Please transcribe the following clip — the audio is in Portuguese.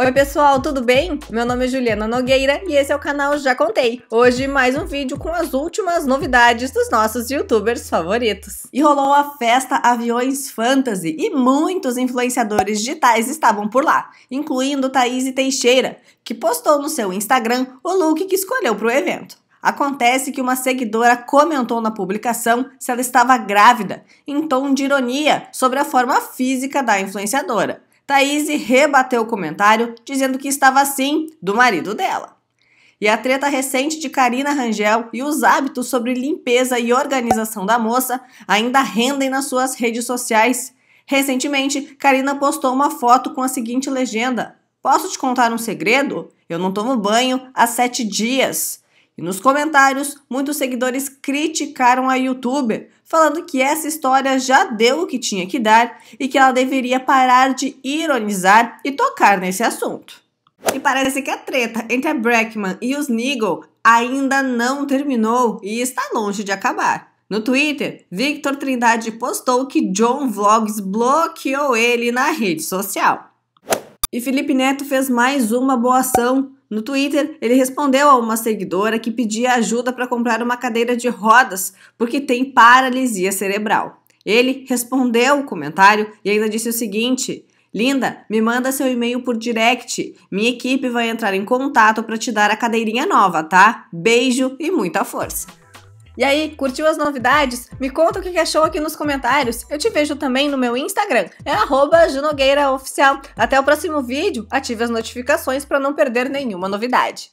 Oi, pessoal, tudo bem? Meu nome é Juliana Nogueira e esse é o canal Já Contei. Hoje, mais um vídeo com as últimas novidades dos nossos youtubers favoritos. E rolou a festa Aviões Fantasy e muitos influenciadores digitais estavam por lá, incluindo Thaís Teixeira, que postou no seu Instagram o look que escolheu para o evento. Acontece que uma seguidora comentou na publicação se ela estava grávida, em tom de ironia sobre a forma física da influenciadora. Thaís rebateu o comentário dizendo que estava sim do marido dela. E a treta recente de Karina Rangel e os hábitos sobre limpeza e organização da moça ainda rendem nas suas redes sociais. Recentemente, Karina postou uma foto com a seguinte legenda: Posso te contar um segredo? Eu não tomo banho há sete dias. E nos comentários, muitos seguidores criticaram a youtuber, falando que essa história já deu o que tinha que dar e que ela deveria parar de ironizar e tocar nesse assunto. E parece que a treta entre a Brackman e os Nigel ainda não terminou e está longe de acabar. No Twitter, Victor Trindade postou que John Vlogs bloqueou ele na rede social. E Felipe Neto fez mais uma boa ação no Twitter, ele respondeu a uma seguidora que pedia ajuda para comprar uma cadeira de rodas porque tem paralisia cerebral. Ele respondeu o comentário e ainda disse o seguinte: Linda, me manda seu e-mail por direct. Minha equipe vai entrar em contato para te dar a cadeirinha nova, tá? Beijo e muita força. E aí, curtiu as novidades? Me conta o que achou aqui nos comentários. Eu te vejo também no meu Instagram, é Junogueiraoficial. Até o próximo vídeo, ative as notificações para não perder nenhuma novidade.